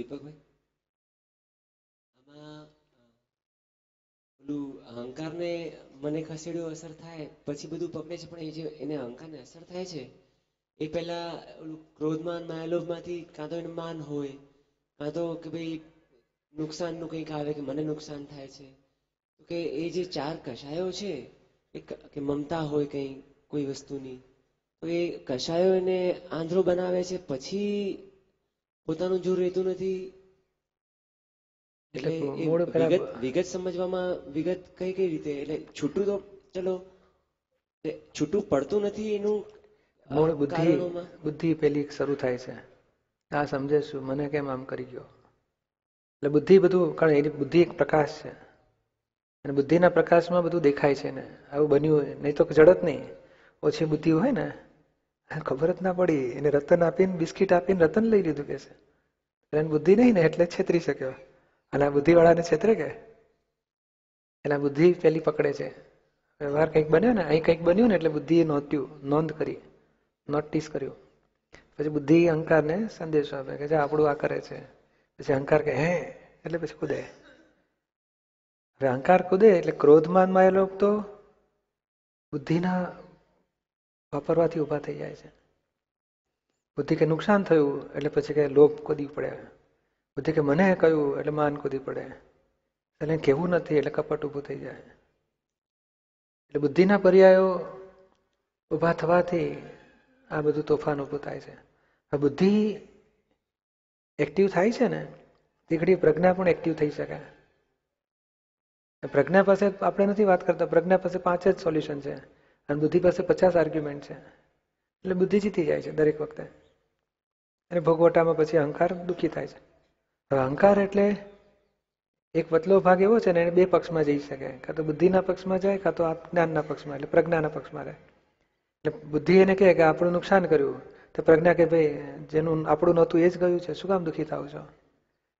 દીપકભાઈ આમાં પેલું અહંકારને મને ખસેડ્યો અસર થાય પછી બધું પકડે છે પણ એ જે એને અહંકારને અસર થાય છે એ પહેલાં ઓલું ક્રોધમાન માયાલોભમાંથી કાં તો એનું માન હોય કાં તો કે ભાઈ નુકસાનનું કંઈક આવે કે મને નુકસાન થાય છે કે એ જે ચાર કશાયો છે કે મમતા હોય કઈ કોઈ વસ્તુની તો એ કશાયો એને આંધ્રો બનાવે છે પછી પોતાનું જોર રહેતું નથી વિગત સમજવામાં વિગત કઈ કઈ રીતે એટલે છૂટું તો ચલો છૂટું પડતું નથી એનું મૂળ બુદ્ધિ બુદ્ધિ પેલી શરૂ થાય છે આ સમજે મને કેમ આમ કરી ગયો એટલે બુદ્ધિ બધું કારણ એની બુદ્ધિ એક પ્રકાશ છે અને બુદ્ધિના પ્રકાશમાં બધું દેખાય છે ને આવું બન્યું હોય નહીં તો જડત નહીં ઓછી બુદ્ધિ હોય ને ખબર જ ના પડી એને રતન આપીને બિસ્કિટ આપીને રતન લઈ લીધું કે છે એને બુદ્ધિ નહીં ને એટલે છેતરી શક્યો અને આ બુદ્ધિ બુદ્ધિવાળાને છેતરે કે એટલે બુદ્ધિ પેલી પકડે છે વ્યવહાર કંઈક બન્યો ને અહીં કંઈક બન્યું ને એટલે બુદ્ધિએ નોંધ્યું નોંધ કરી નોટિસ કર્યું પછી બુદ્ધિ અહંકારને સંદેશો આપે કે આપણું આ કરે છે પછી અહંકાર કે હે એટલે પછી કુદે હવે અહંકાર કુદે એટલે ક્રોધમાન લોકો તો બુદ્ધિના વાપરવાથી ઊભા થઈ જાય છે બુદ્ધિ કે નુકસાન થયું એટલે પછી કે લોભ કૂદી પડે બુદ્ધિ કે મને કહ્યું એટલે માન કૂદી પડે એટલે કેવું નથી એટલે કપટ ઊભું થઈ જાય એટલે બુદ્ધિના પર્યાયો ઊભા થવાથી આ બધું તોફાન ઊભું થાય છે બુદ્ધિ એક્ટિવ થાય છે ને તીકડી પ્રજ્ઞા પણ એક્ટિવ થઈ શકે પ્રજ્ઞા પાસે આપણે નથી વાત કરતા પ્રજ્ઞા પાસે પાંચ જ સોલ્યુશન છે અને બુદ્ધિ પાસે પચાસ આર્ગ્યુમેન્ટ છે એટલે બુદ્ધિ જીતી જાય છે દરેક વખતે અને ભોગવટામાં પછી અહંકાર દુઃખી થાય છે હવે અહંકાર એટલે એક વતલો ભાગ એવો છે ને એને બે પક્ષમાં જઈ શકે કાં તો બુદ્ધિના પક્ષમાં જાય કાં તો આ જ્ઞાનના પક્ષમાં એટલે પ્રજ્ઞાના પક્ષમાં જાય એટલે બુદ્ધિ એને કહે કે આપણું નુકસાન કર્યું તો પ્રજ્ઞા કે ભાઈ જેનું આપણું નહોતું એ જ ગયું છે શું કામ દુઃખી થાવ છો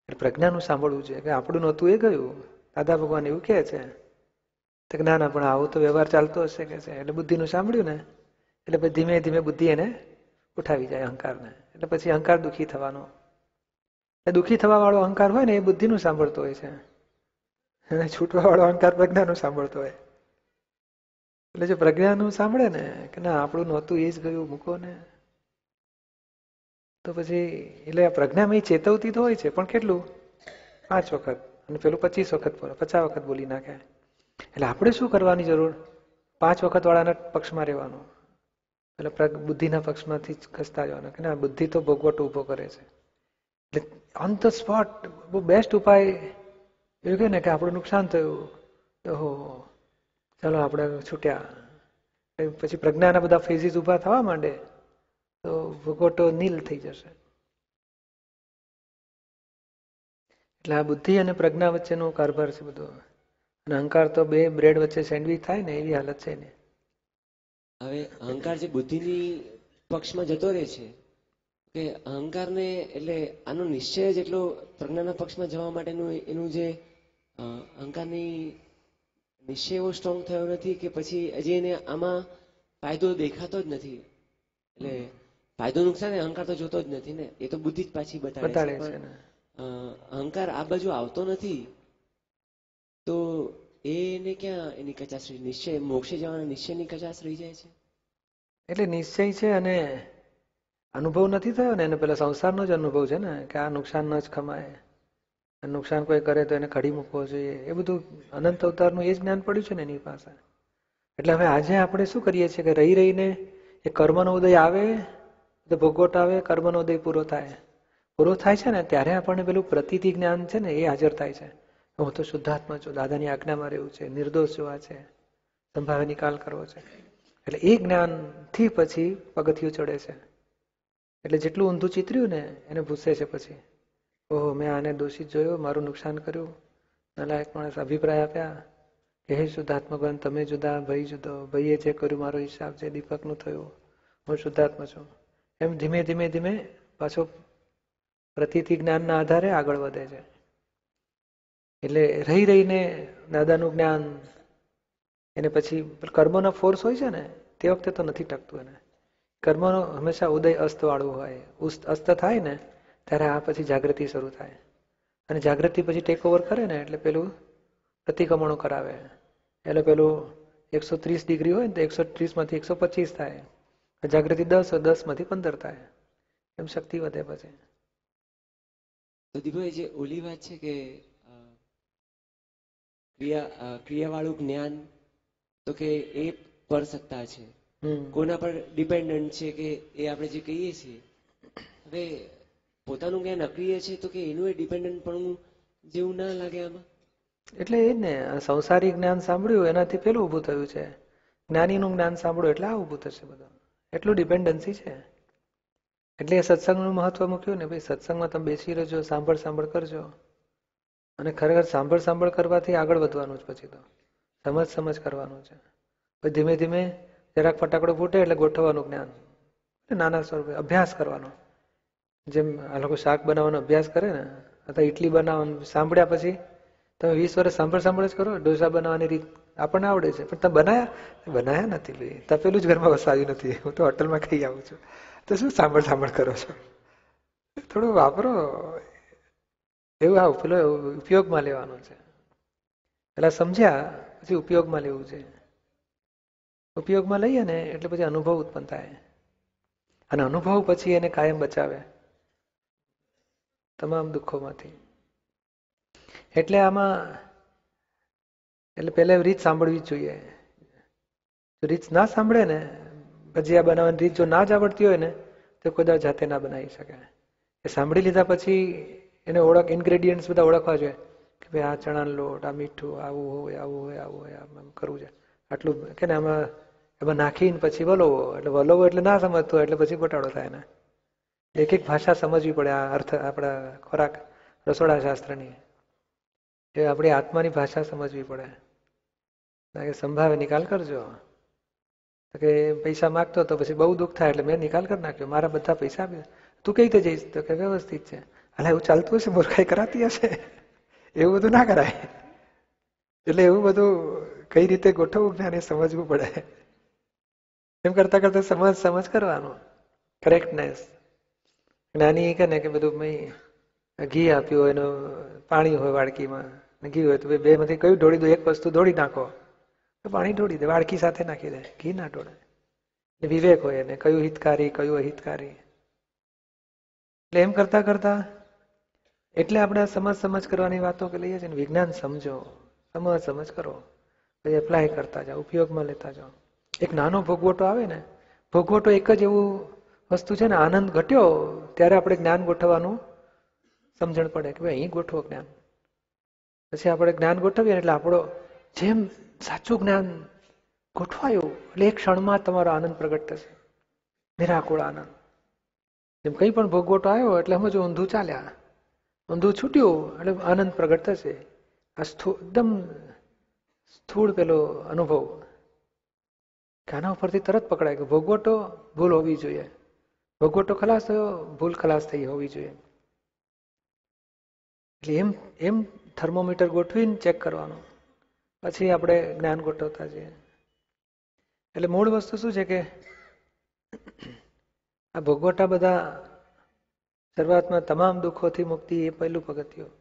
એટલે પ્રજ્ઞાનું સાંભળવું છે કે આપણું નહોતું એ ગયું દાદા ભગવાન એવું કહે છે તો ના ના પણ આવો તો વ્યવહાર ચાલતો હશે કે છે એટલે બુદ્ધિનું સાંભળ્યું ને એટલે પછી ધીમે ધીમે બુદ્ધિ એને ઉઠાવી જાય અહંકારને એટલે પછી અહંકાર દુઃખી થવાનો એ દુઃખી થવા વાળો અહંકાર હોય ને એ બુદ્ધિનું સાંભળતો હોય છે અને છૂટવા વાળો અહંકાર પ્રજ્ઞાનું સાંભળતો હોય એટલે જો પ્રજ્ઞાનું સાંભળે ને કે ના આપણું નહોતું એ જ ગયું મૂકો ને તો પછી એટલે આ પ્રજ્ઞામાં એ ચેતવતી તો હોય છે પણ કેટલું પાંચ વખત અને પેલું પચીસ વખત બોલે પચાસ વખત બોલી નાખે એટલે આપણે શું કરવાની જરૂર પાંચ વખત વાળાના પક્ષમાં રહેવાનું એટલે પ્રગ બુદ્ધિના પક્ષમાંથી જ ખસતા જવાના કે ના બુદ્ધિ તો ભોગવટ ઊભો કરે છે એટલે ઓન ધ સ્પોટ બહુ બેસ્ટ ઉપાય એવું કહે ને કે આપણું નુકસાન થયું તો હો ચાલો આપણે છૂટ્યા પછી પ્રજ્ઞાના બધા ફેઝીસ ઊભા થવા માંડે તો ભોગવટો નીલ થઈ જશે એટલે આ બુદ્ધિ અને પ્રજ્ઞા વચ્ચેનો કારભાર છે બધો અને અહંકાર તો બે બ્રેડ વચ્ચે સેન્ડવિચ થાય ને એવી હાલત છે ને હવે અહંકાર જે બુદ્ધિની પક્ષમાં જતો રહે છે કે અહંકારને એટલે આનો નિશ્ચય જેટલો પ્રજ્ઞાના પક્ષમાં જવા માટેનું એનું જે અહંકારની નિશ્ચય એવો સ્ટ્રોંગ થયો નથી કે પછી હજી એને આમાં ફાયદો દેખાતો જ નથી એટલે ફાયદો નુકસાન અહંકાર તો જોતો જ નથી ને એ તો બુદ્ધિ જ પાછી બતાડે છે અહંકાર આ બાજુ આવતો નથી તો એને ક્યાં એની કચાશ રહી નિશ્ચય મોક્ષે જવાના નિશ્ચયની કચાશ રહી જાય છે એટલે નિશ્ચય છે અને અનુભવ નથી થયો ને એને પેલા સંસારનો જ અનુભવ છે ને કે આ નુકસાન ન જ ખમાય નુકસાન કોઈ કરે તો એને ખડી મૂકવો જોઈએ એ બધું અનંત અવતારનું એ જ જ્ઞાન પડ્યું છે ને એની પાસે એટલે હવે આજે આપણે શું કરીએ છીએ કે રહી રહીને એ કર્મનો ઉદય આવે તો ભોગવટ આવે કર્મનો ઉદય પૂરો થાય પૂરો થાય છે ને ત્યારે આપણને પેલું પ્રતિથી જ્ઞાન છે ને એ હાજર થાય છે હું તો શુદ્ધાત્મા છું દાદાની આજ્ઞામાં રહેવું છે નિર્દોષ જોવા છે સંભાવે નિકાલ કરવો છે એટલે એ જ્ઞાનથી પછી પગથિયું ચડે છે એટલે જેટલું ઊંધું ચિતર્યું ને એને ભૂસે છે પછી ઓહો મેં આને દોષિત જોયો મારું નુકસાન કર્યું નલાયક માણસ અભિપ્રાય આપ્યા કે હે શુદ્ધાત્મા ભગવાન તમે જુદા ભાઈ જુદો ભાઈએ જે કર્યું મારો હિસાબ છે દીપકનું થયું હું શુદ્ધાત્મા છું એમ ધીમે ધીમે ધીમે પાછો પ્રતિથી જ્ઞાનના આધારે આગળ વધે છે એટલે રહી રહીને દાદાનું જ્ઞાન એને પછી કર્મનો ફોર્સ હોય છે ને તે વખતે તો નથી ટકતું એને કર્મનો હંમેશા ઉદય અસ્તવાળું હોય અસ્ત થાય ને ત્યારે આ પછી જાગૃતિ શરૂ થાય અને જાગૃતિ પછી ટેક ઓવર કરે ને એટલે પેલું પ્રતિક્રમણો કરાવે એટલે પેલું એકસો ત્રીસ ડિગ્રી હોય ને તો એકસો ત્રીસમાંથી એકસો પચીસ થાય જાગૃતિ દસ દસમાંથી પંદર થાય એમ શક્તિ વધે પછી દીપભાઈ જે ઓલી વાત છે કે ક્રિયા ક્રિયાવાળું જ્ઞાન તો કે એ પર સત્તા છે કોના પર ડિપેન્ડન્ટ છે કે એ આપણે જે કહીએ છીએ હવે પોતાનું જ્ઞાન અક્રિય છે તો કે એનું એ ડિપેન્ડન્ટ પણ જેવું ના લાગે આમાં એટલે એ ને સંસારી જ્ઞાન સાંભળ્યું એનાથી પેલું ઊભું થયું છે જ્ઞાનીનું જ્ઞાન સાંભળ્યું એટલે આ ઊભું થશે બધું એટલું ડિપેન્ડન્સી છે એટલે સત્સંગનું મહત્વ મૂક્યું ને ભાઈ સત્સંગમાં તમે બેસી રહેજો સાંભળ સાંભળ કરજો અને ખરેખર સાંભળ સાંભળ કરવાથી આગળ વધવાનું જ પછી તો સમજ સમજ કરવાનું છે પછી ધીમે ધીમે જરાક ફટાકડો ફૂટે એટલે ગોઠવવાનું જ્ઞાન નાના સ્વરૂપે અભ્યાસ કરવાનો જેમ આ લોકો શાક બનાવવાનો અભ્યાસ કરે ને અથવા ઇડલી બનાવવાનું સાંભળ્યા પછી તમે વીસ વર્ષ સાંભળ સાંભળ જ કરો ઢોસા બનાવવાની રીત આપણને આવડે છે પણ તમે બનાયા બનાયા નથી ભાઈ તપેલું જ ઘરમાં વસાવ્યું નથી હું તો હોટલમાં ખાઈ આવું છું તો શું સાંભળ સાંભળ કરો છો થોડું વાપરો એવું હા પેલો ઉપયોગમાં લેવાનો છે પેલા સમજ્યા પછી ઉપયોગમાં લેવું છે ઉપયોગમાં લઈએ ને એટલે પછી અનુભવ ઉત્પન્ન થાય અને અનુભવ પછી એને કાયમ બચાવે તમામ દુઃખોમાંથી એટલે આમાં એટલે પેલા રીત સાંભળવી જ જોઈએ રીત ના સાંભળે ને ભજીયા બનાવવાની રીત જો ના જ આવડતી હોય ને તો કોઈ જાતે ના બનાવી શકે એ સાંભળી લીધા પછી એને ઓળખ ઇન્ગ્રેડિયન્ટ્સ બધા ઓળખવા જોઈએ કે ભાઈ આ ચણાનો લોટ આ મીઠું આવું હોય આવું હોય આવું હોય આમ આમ કરવું છે આટલું કે ને આમાં એમાં નાખીને પછી વલોવો એટલે વલોવો એટલે ના સમજતો એટલે પછી ગોટાળો થાય ને એક એક ભાષા સમજવી પડે આ અર્થ આપણા ખોરાક રસોડા શાસ્ત્રની એ આપણી આત્માની ભાષા સમજવી પડે કે સંભાવે નિકાલ કરજો કે પૈસા માગતો તો પછી બહુ દુઃખ થાય એટલે મેં નિકાલ કરી નાખ્યો મારા બધા પૈસા તું કઈ રીતે જઈશ તો કે વ્યવસ્થિત છે એટલે એવું ચાલતું હશે મૂર્ખાઈ કરાતી હશે એવું બધું ના કરાય એટલે એવું બધું કઈ રીતે ગોઠવવું જ્ઞાન એ સમજવું પડે એમ કરતા કરતા સમજ સમજ કરવાનો કરેક્ટનેસ જ્ઞાની કે ને કે બધું મેં ઘી આપ્યું હોય એનું પાણી હોય વાડકીમાં ઘી હોય તો બે માંથી કયું ઢોળી દો એક વસ્તુ ઢોળી નાખો તો પાણી ઢોળી દે વાડકી સાથે નાખી દે ઘી ના ઢોળે વિવેક હોય એને કયું હિતકારી કયું અહિતકારી એટલે એમ કરતા કરતા એટલે આપણે સમજ સમજ કરવાની વાતો લઈએ છીએ ને વિજ્ઞાન સમજો સમજ સમજ કરો પછી એપ્લાય કરતા જાઓ ઉપયોગમાં લેતા જાઓ એક નાનો ભોગવટો આવે ને ભોગવટો એક જ એવું વસ્તુ છે ને આનંદ ઘટ્યો ત્યારે આપણે જ્ઞાન ગોઠવવાનું સમજણ પડે કે ભાઈ અહીં ગોઠવો જ્ઞાન પછી આપણે જ્ઞાન ગોઠવીએ એટલે આપણો જેમ સાચું જ્ઞાન ગોઠવાયું એટલે એક ક્ષણમાં તમારો આનંદ પ્રગટ થશે નિરાકુળ આનંદ જેમ કંઈ પણ ભોગવટો આવ્યો એટલે સમજો ઊંધું ચાલ્યા ઊંધું છૂટ્યું એટલે આનંદ પ્રગટ થશે આ સ્થૂળ એકદમ સ્થૂળ પેલો અનુભવ આના ઉપરથી તરત પકડાય કે ભોગવટો ભૂલ હોવી જોઈએ ભોગવટો ખલાસ થયો ભૂલ ખલાસ થઈ હોવી જોઈએ એટલે એમ એમ થર્મોમીટર ગોઠવીને ચેક કરવાનું પછી આપણે જ્ઞાન ગોઠવતા છીએ એટલે મૂળ વસ્તુ શું છે કે આ ભોગવટા બધા શરૂઆતમાં તમામ દુઃખોથી મુક્તિ એ પહેલું પગથિયું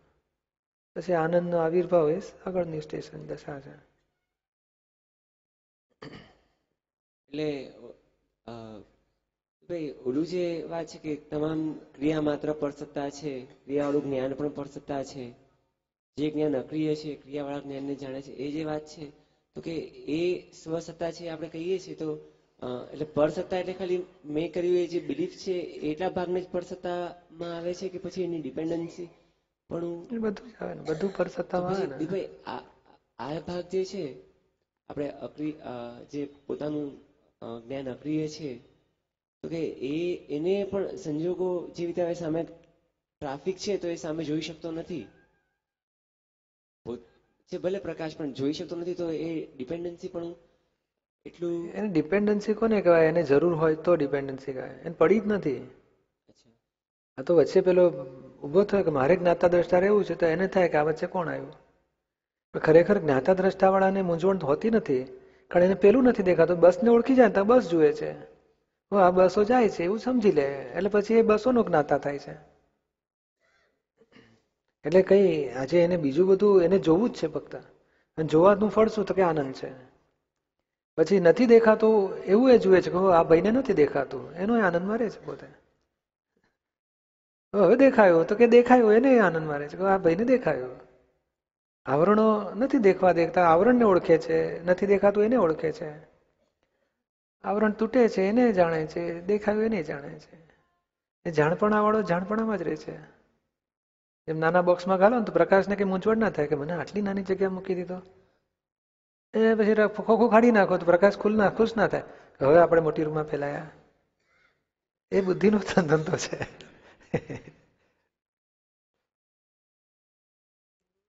પછી આનંદનો આવિર્ભાવ એ આગળનું સ્ટેશન દશા છે એટલે ભાઈ ઓલું જે વાત છે કે તમામ ક્રિયા માત્ર પરસત્તા છે ક્રિયાવાળું જ્ઞાન પણ પરસત્તા છે જે જ્ઞાન અક્રિય છે ક્રિયાવાળા જ્ઞાનને જાણે છે એ જે વાત છે તો કે એ સ્વસત્તા છે આપણે કહીએ છીએ તો એટલે પરસત્તા એટલે ખાલી મેં કર્યું એ જે બિલીફ છે એટલા ભાગને જ પરસત્તામાં આવે છે કે પછી એની ડિપેન્ડન્સી પણ બધું આવે ને બધું પરસત્તામાં આવે ને ભાઈ આ ભાગ જે છે આપણે અક્રી જે પોતાનું જ્ઞાન અક્રિય છે તો કે એ એને પણ સંજોગો જે રીતે હવે સામે ટ્રાફિક છે તો એ સામે જોઈ શકતો નથી જે ભલે પ્રકાશ પણ જોઈ શકતો નથી તો એ ડિપેન્ડન્સી પણ એટલું એને ડિપેન્ડન્સી કોને કહેવાય એને જરૂર હોય તો ડિપેન્ડન્સી કહેવાય એને પડી જ નથી આ તો વચ્ચે પેલો ઊભો થયો કે મારે જ્ઞાતા દ્રષ્ટા રહેવું છે તો એને થાય કે આ વચ્ચે કોણ આવ્યું ખરેખર જ્ઞાતા દ્રષ્ટાવાળાને મૂંઝવણ હોતી નથી કારણ એને પેલું નથી દેખાતું બસને ઓળખી જાય તો બસ જુએ છે આ બસો જાય છે એવું સમજી લે એટલે પછી એ બસોનો જ્ઞાતા થાય છે એટલે કઈ આજે એને બીજું બધું એને જોવું જ છે ફક્ત અને જોવાનું ફળ શું તો કે આનંદ છે પછી નથી દેખાતું એવું એ જુએ છે કે આ ભાઈને નથી દેખાતું એનો એ આનંદ મારે છે પોતે હવે દેખાયો તો કે દેખાયો એને આનંદ મારે છે કે આ ભાઈને દેખાયો આવરણો નથી દેખવા દેખતા આવરણને ઓળખે છે નથી દેખાતું એને ઓળખે છે આવરણ તૂટે છે એને જાણે છે દેખાયું એને જાણે છે એ જાણપણાવાળો જાણપણામાં જ રહે છે એમ નાના બોક્સમાં ઘાલો ને તો પ્રકાશને કે મૂંઝવણ ના થાય કે મને આટલી નાની જગ્યા મૂકી દીધો એ પછી ખોખું ખાડી નાખો તો પ્રકાશ ખુલ ના ખુશ ના થાય હવે આપણે મોટી રૂમમાં ફેલાયા એ બુદ્ધિનો ધંધો છે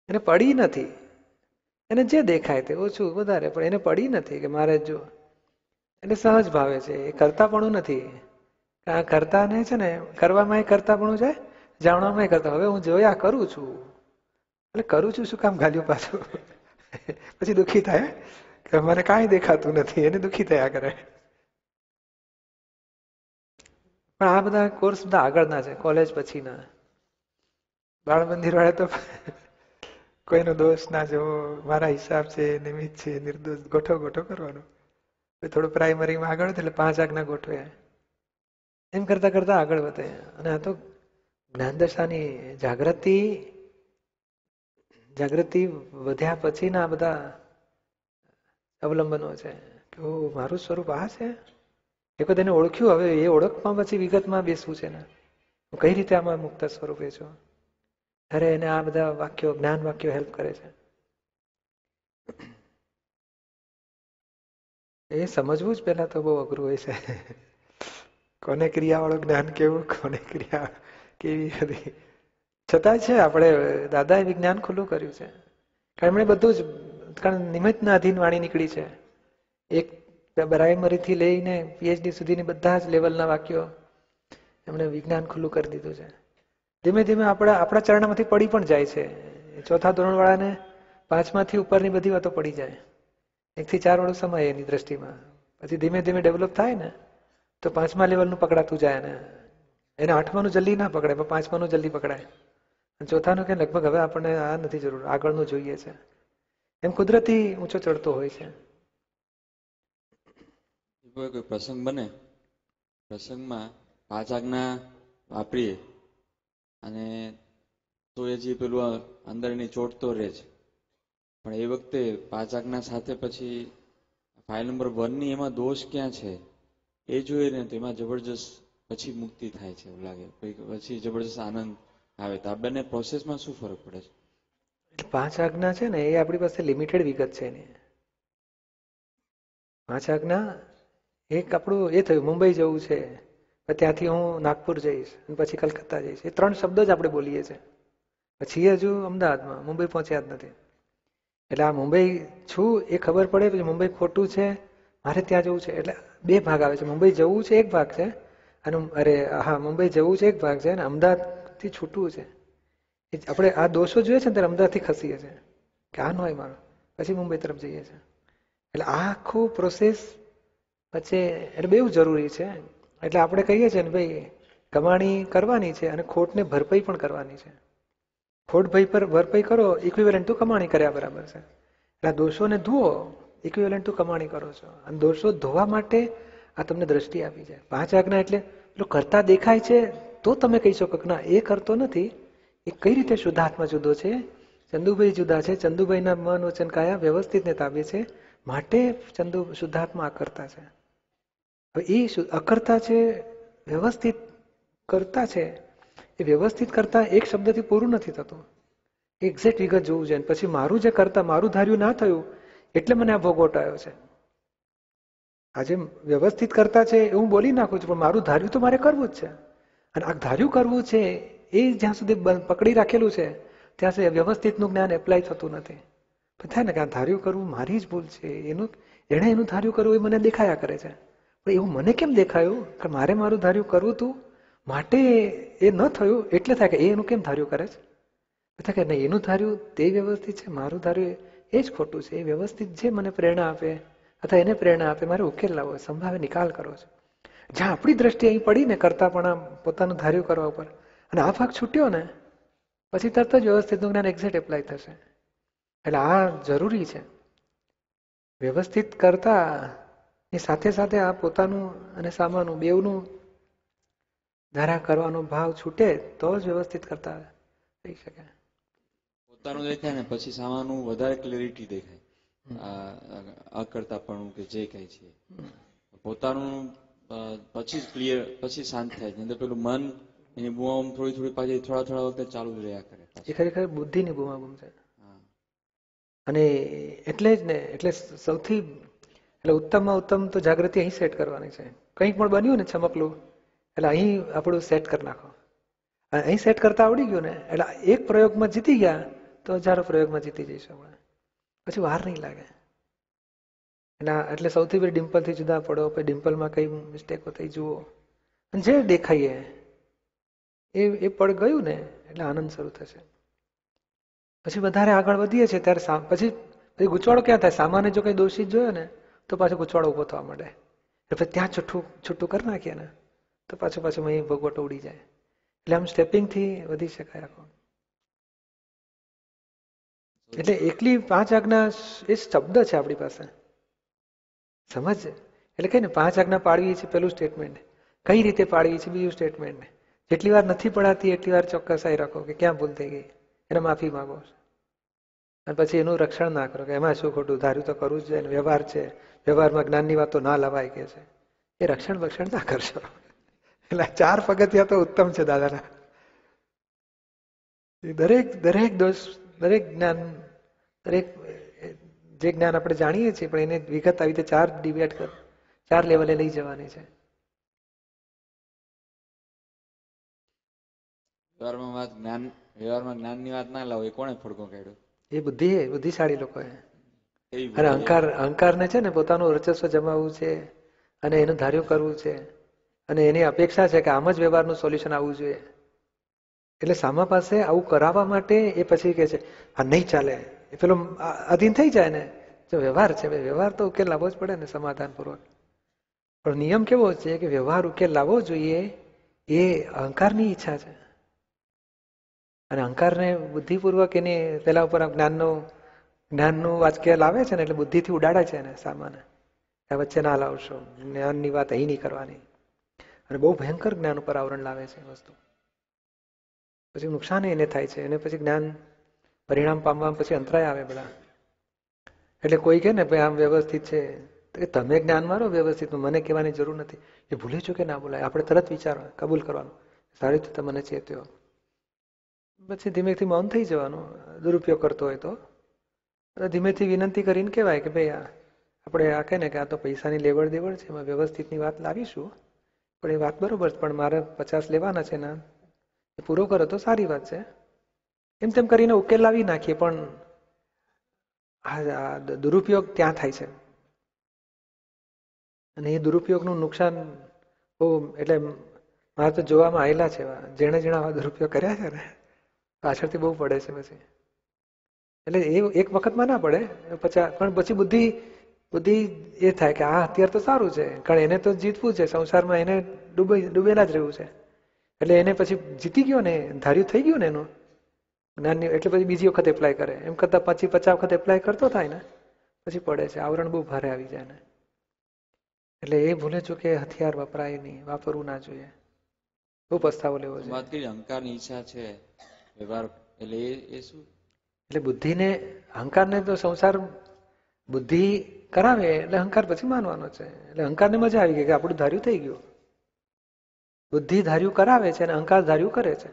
એને પડી નથી એને જે દેખાય તે ઓછું વધારે પણ એને પડી નથી કે મારે જો એટલે સહજ ભાવે છે એ કરતા કરતાપણું નથી આ કરતાને છે ને કરવામાં કરતા કરતાપણું છે જાણવામાં કરતા હવે હું જોયા કરું છું એટલે કરું છું શું કામ ગાલ્યું પાછું પછી દુખી થાય કે મને કાઈ દેખાતું નથી એને દુખી થાય કરે પણ આ બધા કોર્સ ધાગળ ના છે કોલેજ પછી ના બાળ મંદિર વાળા તો કોઈનો દોષ ના જો મારા હિસાબ સે निमित સે નિર્દોષ ગોઠો ગોઠો કરવાનો મે થોડો પ્રાઇમરી માં આગળ એટલે પાંચ આંક ના ગોઠવે એમ કરતા કરતા આગળ વધે અને આ તો નાંદેશાની જાગૃતિ જાગૃતિ વધ્યા પછીના બધા અવલંબનો છે કે મારું સ્વરૂપ આ છે એક વખત એને ઓળખ્યું હવે એ ઓળખમાં પછી વિગતમાં બેસવું છે ને કઈ રીતે આમાં મુક્ત સ્વરૂપે છું અરે એને આ બધા વાક્યો જ્ઞાન વાક્યો હેલ્પ કરે છે એ સમજવું જ પહેલા તો બહુ અઘરું હોય છે કોને ક્રિયાવાળું જ્ઞાન કેવું કોને ક્રિયા કેવી હતી છતાં છે આપણે દાદાએ વિજ્ઞાન ખુલ્લું કર્યું છે કારણ એમણે બધું જ કારણ નિમિત્તના અધીન વાણી નીકળી છે એક પ્રાઇમરીથી લઈને પીએચડી સુધીની બધા જ લેવલના વાક્યો એમણે વિજ્ઞાન ખુલ્લું કરી દીધું છે ધીમે ધીમે આપણા આપણા ચરણમાંથી પડી પણ જાય છે ચોથા ધોરણવાળાને પાંચમાંથી ઉપરની બધી વાતો પડી જાય એકથી ચાર વાળો સમય એની દ્રષ્ટિમાં પછી ધીમે ધીમે ડેવલપ થાય ને તો પાંચમા લેવલનું પકડાતું જાય ને એને આઠમાનું જલ્દી ના પકડાય પણ પાંચમાનું જલ્દી પકડાય ચોથાનું કે લગભગ હવે આપણને આ નથી જરૂર આગળનું જોઈએ છે એમ કુદરતી ઊંચો ચડતો હોય છે કોઈ પ્રસંગ બને પ્રસંગમાં પાંચ આજ્ઞા વાપરીએ અને તો એ જે પેલું અંદરની ચોટ તો રહે છે પણ એ વખતે પાંચ આજ્ઞા સાથે પછી ફાઇલ નંબર વનની એમાં દોષ ક્યાં છે એ જોઈને એમાં જબરજસ્ત પછી મુક્તિ થાય છે એવું લાગે પછી જબરજસ્ત આનંદ આવે તો આ બંને પ્રોસેસમાં શું ફરક પડે છે પાંચ આજ્ઞા છે ને એ આપણી પાસે લિમિટેડ વિગત છે ને પાંચ આજ્ઞા એક આપણું એ થયું મુંબઈ જવું છે ત્યાંથી હું નાગપુર જઈશ અને પછી કલકત્તા જઈશ એ ત્રણ શબ્દ જ આપણે બોલીએ છીએ પછી હજુ અમદાવાદમાં મુંબઈ પહોંચ્યા જ નથી એટલે આ મુંબઈ છું એ ખબર પડે પછી મુંબઈ ખોટું છે મારે ત્યાં જવું છે એટલે બે ભાગ આવે છે મુંબઈ જવું છે એક ભાગ છે અને અરે હા મુંબઈ જવું છે એક ભાગ છે અને અમદાવાદ અમદાવાદથી છૂટવું છે આપણે આ દોષો જોઈએ છે ને ત્યારે અમદાવાદથી ખસીએ છીએ કે આ ન હોય મારો પછી મુંબઈ તરફ જઈએ છીએ એટલે આ આખું પ્રોસેસ પછી એટલે બેવું જરૂરી છે એટલે આપણે કહીએ છીએ ને ભાઈ કમાણી કરવાની છે અને ખોટને ભરપાઈ પણ કરવાની છે ખોટ ભાઈ પર ભરપાઈ કરો ઇક્વિવેલન્ટ તો કમાણી કર્યા બરાબર છે એટલે આ દોષોને ધુઓ ઇક્વિવેલન્ટ તો કમાણી કરો છો અને દોષો ધોવા માટે આ તમને દ્રષ્ટિ આપી છે પાંચ આજ્ઞા એટલે પેલું કરતા દેખાય છે તો તમે કહી શકો કે ના એ કરતો નથી એ કઈ રીતે શુદ્ધાત્મા જુદો છે ચંદુભાઈ જુદા છે ચંદુભાઈના મન વચન કાયા વ્યવસ્થિતને તાબે છે માટે ચંદુ શુદ્ધાત્મા અકર્તા છે હવે એ અકર્તા છે વ્યવસ્થિત કરતા છે એ વ્યવસ્થિત કરતા એક શબ્દથી પૂરું નથી થતું એક્ઝેક્ટ વિગત જોવું જોઈએ પછી મારું જે કરતા મારું ધાર્યું ના થયું એટલે મને આ ભોગવટ આવ્યો છે આજે વ્યવસ્થિત કરતા છે એ હું બોલી નાખું છું પણ મારું ધાર્યું તો મારે કરવું જ છે અને આ ધાર્યું કરવું છે એ જ્યાં સુધી પકડી રાખેલું છે ત્યાં સુધી વ્યવસ્થિતનું જ્ઞાન એપ્લાય થતું નથી થાય ને કે આ ધાર્યું કરવું મારી જ ભૂલ છે એનું એણે એનું ધાર્યું કરવું એ મને દેખાયા કરે છે પણ એવું મને કેમ દેખાયું કે મારે મારું ધાર્યું કરવું તું માટે એ ન થયું એટલે થાય કે એ એનું કેમ ધાર્યું કરે છે થાય કે નહીં એનું ધાર્યું તે વ્યવસ્થિત છે મારું ધાર્યું એ જ ખોટું છે એ વ્યવસ્થિત જે મને પ્રેરણા આપે અથવા એને પ્રેરણા આપે મારે ઉકેલ લાવવો સંભાવે નિકાલ કરવો છે જ્યાં આપણી દ્રષ્ટિ અહીં પડી ને કરતા પણ આમ પોતાનું ધાર્યું કરવા ઉપર અને આ ભાગ છૂટ્યો ને પછી તરત જ વ્યવસ્થિત જ્ઞાન એક્ઝેટ એપ્લાય થશે એટલે આ જરૂરી છે વ્યવસ્થિત કરતા એ સાથે સાથે આ પોતાનું અને સામાનું બેવનું ધારા કરવાનો ભાવ છૂટે તો જ વ્યવસ્થિત કરતા થઈ શકે પોતાનું દેખાય ને પછી સામાનું વધારે ક્લેરિટી દેખાય આ કરતા પણ કે જે કઈ છે પોતાનું પછી જ ક્લિયર પછી શાંત થાય છે અંદર પેલું મન એની બુમાબુમ થોડી થોડી પાછી થોડા થોડા વખતે ચાલુ રહ્યા કરે એ ખરેખર બુદ્ધિની બુમાબુમ છે અને એટલે જ ને એટલે સૌથી એટલે ઉત્તમમાં ઉત્તમ તો જાગૃતિ અહીં સેટ કરવાની છે કંઈક પણ બન્યું ને ચમકલું એટલે અહીં આપણું સેટ કરી નાખો અહીં સેટ કરતા આવડી ગયું ને એટલે એક પ્રયોગમાં જીતી ગયા તો હજારો પ્રયોગમાં જીતી જઈશું આપણે પછી વાર નહીં લાગે એટલે એટલે સૌથી પહેલી ડિમ્પલથી જુદા પડો પછી ડિમ્પલમાં કઈ મિસ્ટેકો થઈ જુઓ અને જે દેખાઈએ એ એ પડ ગયું ને એટલે આનંદ શરૂ થશે પછી વધારે આગળ વધીએ છીએ ત્યારે પછી પછી ગૂંચવાડો ક્યાં થાય સામાન્ય જો કંઈ દોષિત જોયો ને તો પાછો ગૂંચવાડો ઉભો થવા માંડે એટલે પછી ત્યાં છૂટું છૂટું કરી નાખીએ ને તો પાછું પાછું અહીં ભગવટ ઉડી જાય એટલે આમ સ્ટેપિંગથી વધી શકાય આખો એટલે એકલી પાંચ આજ્ઞા એ શબ્દ છે આપણી પાસે સમજ એટલે કઈ ને પાંચ આજ્ઞા પાડવી છે પેલું સ્ટેટમેન્ટ કઈ રીતે પાડવી છે બીજું સ્ટેટમેન્ટ જેટલી વાર નથી પડાતી એટલી વાર ચોક્કસાઈ રાખો કે ક્યાં ભૂલ થઈ ગઈ એને માફી માગો અને પછી એનું રક્ષણ ના કરો કે એમાં શું ખોટું ધાર્યું તો કરવું છે વ્યવહાર છે વ્યવહારમાં જ્ઞાનની વાતો ના લવાય કે છે એ રક્ષણ બક્ષણ ના કરશો એટલે ચાર પગથિયા તો ઉત્તમ છે દાદાના દરેક દરેક દોષ દરેક જ્ઞાન દરેક જે જ્ઞાન આપણે જાણીએ છીએ પણ એને વિગત આવી રીતે ચાર ડિબેટ કર ચાર લેવલે લઈ જવાની છે વ્યવહારમાં વાત જ્ઞાન વ્યવહારમાં જ્ઞાનની વાત ના લાવો એ કોણે ફડકો કાઢ્યો એ બુદ્ધિ બુદ્ધિશાળી લોકોએ અને અહંકાર અહંકારને છે ને પોતાનું વર્ચસ્વ જમાવવું છે અને એનું ધાર્યું કરવું છે અને એની અપેક્ષા છે કે આમ જ વ્યવહારનું સોલ્યુશન આવવું જોઈએ એટલે સામા પાસે આવું કરાવવા માટે એ પછી કે છે આ નહીં ચાલે પેલો અધીન થઈ જાય ને જો વ્યવહાર છે વ્યવહાર તો ઉકેલ લાવવો જ પડે ને સમાધાનપૂર્વક પણ નિયમ કેવો છે કે વ્યવહાર ઉકેલ લાવવો જોઈએ એ અહંકારની ઈચ્છા છે અને અહંકારને બુદ્ધિપૂર્વક એની પેલા ઉપર જ્ઞાનનો જ્ઞાનનું વાંચકે લાવે છે ને એટલે બુદ્ધિથી ઉડાડે છે ને સામાન્ય આ વચ્ચે ના લાવશો જ્ઞાનની વાત અહીં નહીં કરવાની અને બહુ ભયંકર જ્ઞાન ઉપર આવરણ લાવે છે વસ્તુ પછી નુકસાન એને થાય છે અને પછી જ્ઞાન પરિણામ પામવા પછી અંતરાય આવે બધા એટલે કોઈ કહે ને ભાઈ આમ વ્યવસ્થિત છે તો તમે જ્ઞાન મારો વ્યવસ્થિત મને કહેવાની જરૂર નથી એ ભૂલી છો કે ના બોલાય આપણે તરત વિચારો કબૂલ કરવાનું સારી રીતે મને ચેત્યો પછી ધીમેથી મૌન થઈ જવાનું દુરુપયોગ કરતો હોય તો ધીમેથી વિનંતી કરીને કહેવાય કે ભાઈ આ આપણે આ કહે ને કે આ તો પૈસાની લેવડ દેવડ છે એમાં વ્યવસ્થિતની વાત લાવીશું પણ એ વાત બરોબર પણ મારે પચાસ લેવાના છે ને એ પૂરો કરો તો સારી વાત છે એમ તેમ કરીને ઉકેલ લાવી નાખીએ પણ આ દુરુપયોગ ત્યાં થાય છે અને એ દુરુપયોગનું નુકસાન બહુ એટલે મારે તો જોવામાં આવેલા છે જેણે જેણે આવા દુરુપયોગ કર્યા છે ને પાછળથી બહુ પડે છે પછી એટલે એ એક વખતમાં ના પડે પછી પણ પછી બુદ્ધિ બુદ્ધિ એ થાય કે આ અત્યારે તો સારું છે કારણ એને તો જીતવું છે સંસારમાં એને ડૂબે ડૂબેલા જ રહેવું છે એટલે એને પછી જીતી ગયો ને ધાર્યું થઈ ગયું ને એનું અને અન્ય એટલે પછી બીજી વખત એપ્લાય કરે એમ કરતાં પછી પચાસ વખત એપ્લાય કરતો થાય ને પછી પડે છે આવરણ બહુ ભારે આવી જાય ને એટલે એ ભૂલે ચૂકે હથિયાર વપરાય નહીં વાપરવું ના જોઈએ બહુ પસ્તાવો લેવો છે વાત અહંકારની ઈચ્છા છે વ્યવહાર એટલે એ શું એટલે બુદ્ધિને અહંકારને તો સંસાર બુદ્ધિ કરાવે એટલે અહંકાર પછી માનવાનો છે એટલે અહંકારને મજા આવી ગઈ કે આપણું ધાર્યું થઈ ગયું બુદ્ધિ ધાર્યું કરાવે છે અને અહંકાર ધાર્યું કરે છે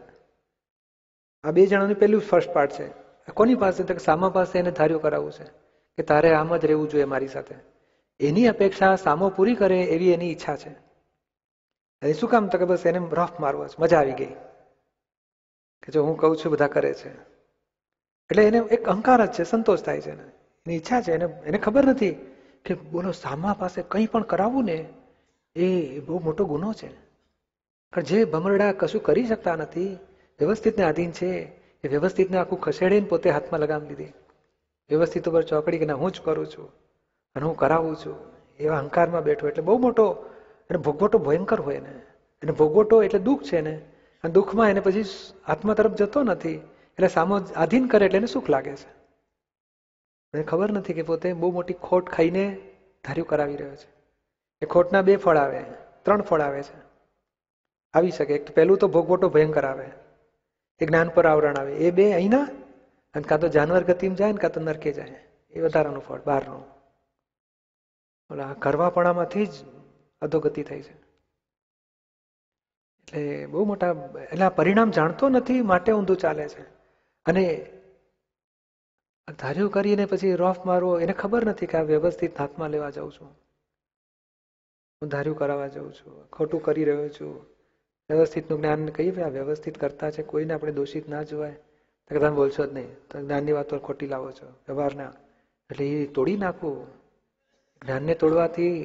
આ બે જણાનું પહેલું ફર્સ્ટ પાર્ટ છે કોની પાસે તો સામા પાસે એને ધાર્યું કરાવવું છે કે તારે આમ જ રહેવું જોઈએ મારી સાથે એની અપેક્ષા સામો પૂરી કરે એવી એની ઈચ્છા છે એ શું કામ તો કે બસ એને રફ મારવો છે મજા આવી ગઈ કે જો હું કહું છું બધા કરે છે એટલે એને એક અહંકાર જ છે સંતોષ થાય છે એની ઈચ્છા છે એને એને ખબર નથી કે બોલો સામા પાસે કંઈ પણ કરાવવું ને એ બહુ મોટો ગુનો છે પણ જે ભમરડા કશું કરી શકતા નથી વ્યવસ્થિતને આધીન છે એ વ્યવસ્થિતને આખું ખસેડીને પોતે હાથમાં લગામ દીધી વ્યવસ્થિત ઉપર ચોકડી કે ના હું જ કરું છું અને હું કરાવું છું એવા અહંકારમાં બેઠો એટલે બહુ મોટો અને ભોગવટો ભયંકર હોય ને અને ભોગવટો એટલે દુઃખ છે ને અને દુઃખમાં એને પછી આત્મા તરફ જતો નથી એટલે સામો આધીન કરે એટલે એને સુખ લાગે છે એને ખબર નથી કે પોતે બહુ મોટી ખોટ ખાઈને ધાર્યું કરાવી રહ્યો છે એ ખોટના બે ફળ આવે ત્રણ ફળ આવે છે આવી શકે એક પહેલું તો ભોગવટો ભયંકર આવે એ જ્ઞાન પર આવરણ આવે એ બે અહીંના અને કાં તો જાનવર ગતિમાં જાય ને કાં તો નરકે જાય એ વધારાનું ફળ બહારનું ઓલા કરવાપણામાંથી જ અધોગતિ થઈ છે એટલે બહુ મોટા એટલે આ પરિણામ જાણતો નથી માટે ઊંધું ચાલે છે અને ધાર્યું કરીને પછી રોફ મારવો એને ખબર નથી કે આ વ્યવસ્થિત હાથમાં લેવા જાઉં છું હું ધાર્યું કરાવવા જાઉં છું ખોટું કરી રહ્યો છું વ્યવસ્થિતનું જ્ઞાન કહીએ ભાઈ વ્યવસ્થિત કરતા છે કોઈને આપણે દોષિત ના જોવાય તો તમે બોલશો જ નહીં તો જ્ઞાનની વાતો ખોટી લાવો છો વ્યવહારના એટલે એ તોડી નાખવું જ્ઞાનને તોડવાથી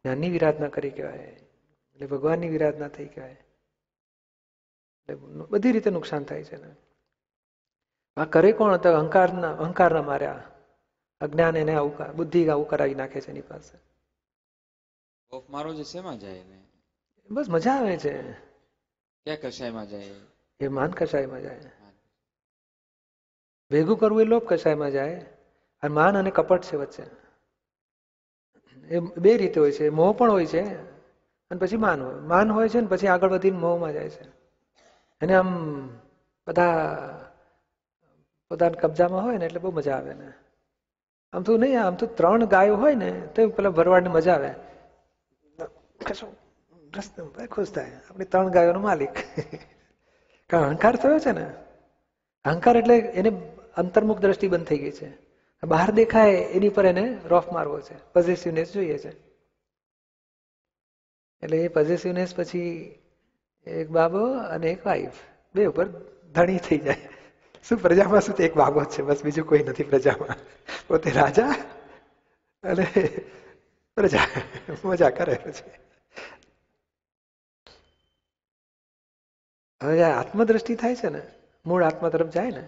જ્ઞાનની વિરાધના કરી કહેવાય એટલે ભગવાનની વિરાધના થઈ કહેવાય એટલે બધી રીતે નુકસાન થાય છે ને આ કરે કોણ તો અહંકારના અહંકારના માર્યા અજ્ઞાન એને આવું બુદ્ધિ આવું કરાવી નાખે છે એની પાસે મારો જે શેમાં જાય બસ મજા આવે છે એ માન કસાયમાં જાય ભેગું કરવું એ લોભ કસાયમાં જાય અને માન અને કપટ છે વચ્ચે એ બે રીતે હોય છે મોહ પણ હોય છે અને પછી માન હોય માન હોય છે ને પછી આગળ વધીને મોહમાં જાય છે એને આમ બધા પોતાના કબજામાં હોય ને એટલે બહુ મજા આવે ને આમ તો નહીં આમ તો ત્રણ ગાયો હોય ને તો પેલા ભરવાડને મજા આવે કશું ખુશ થાય આપણે ત્રણ ગાયોનો માલિક કારણ અહંકાર થયો છે ને અહંકાર એટલે એને અંતર્મુખ દ્રષ્ટિ બંધ થઈ ગઈ છે બહાર દેખાય એની પર એને રોફ મારવો છે પોઝિટિવનેસ જોઈએ છે એટલે એ પોઝિટિવનેસ પછી એક બાબો અને એક વાઈફ બે ઉપર ધણી થઈ જાય શું પ્રજામાં શું એક બાબો છે બસ બીજું કોઈ નથી પ્રજામાં પોતે રાજા અને પ્રજા મજા કરે પછી હવે જે આત્મદ્રષ્ટિ થાય છે ને મૂળ આત્મા તરફ જાય ને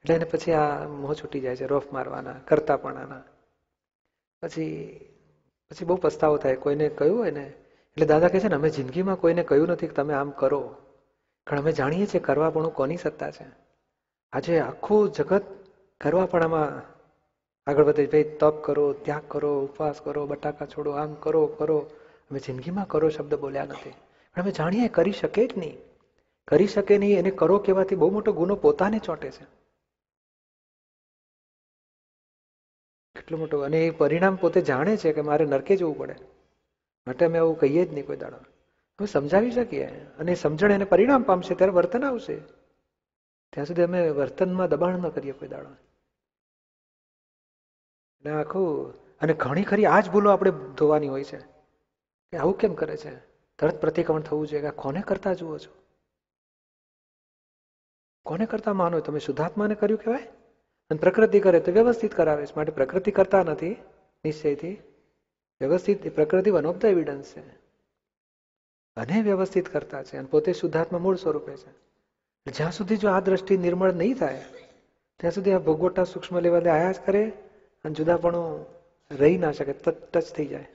એટલે એને પછી આ મોં છૂટી જાય છે રોફ મારવાના કરતા પણ આના પછી પછી બહુ પસ્તાવો થાય કોઈને કહ્યું હોય ને એટલે દાદા કહે છે ને અમે જિંદગીમાં કોઈને કહ્યું નથી કે તમે આમ કરો પણ અમે જાણીએ છીએ કરવાપણું કોની સત્તા છે આજે આખું જગત કરવા પણ આમાં આગળ વધે ભાઈ તપ કરો ત્યાગ કરો ઉપવાસ કરો બટાકા છોડો આમ કરો કરો અમે જિંદગીમાં કરો શબ્દ બોલ્યા નથી પણ અમે જાણીએ કરી શકે જ નહીં કરી શકે નહીં એને કરો કહેવાથી બહુ મોટો ગુનો પોતાને ચોંટે છે એટલો મોટો અને એ પરિણામ પોતે જાણે છે કે મારે નરકે જવું પડે માટે અમે આવું કહીએ જ નહીં કોઈ દાડો હું સમજાવી શકીએ અને સમજણ એને પરિણામ પામશે ત્યારે વર્તન આવશે ત્યાં સુધી અમે વર્તનમાં દબાણ ન કરીએ કોઈ દાડો એટલે આખું અને ઘણી ખરી આ જ ભૂલો આપણે ધોવાની હોય છે કે આવું કેમ કરે છે તરત પ્રતિક્રમણ થવું જોઈએ કે કોને કરતા જુઓ છો કોને કરતા માનો તમે શુદ્ધાત્માને કર્યું કહેવાય અને પ્રકૃતિ કરે તો વ્યવસ્થિત કરાવે છે માટે પ્રકૃતિ કરતા નથી નિશ્ચયથી વ્યવસ્થિત પ્રકૃતિ વન ઓફ ધ એવિડન્સ છે અને વ્યવસ્થિત કરતા છે અને પોતે શુદ્ધાત્મા મૂળ સ્વરૂપે છે જ્યાં સુધી જો આ દ્રષ્ટિ નિર્મળ નહીં થાય ત્યાં સુધી આ ભોગવટા સૂક્ષ્મ લેવલે આયા જ કરે અને જુદાપણું રહી ના શકે ટચ થઈ જાય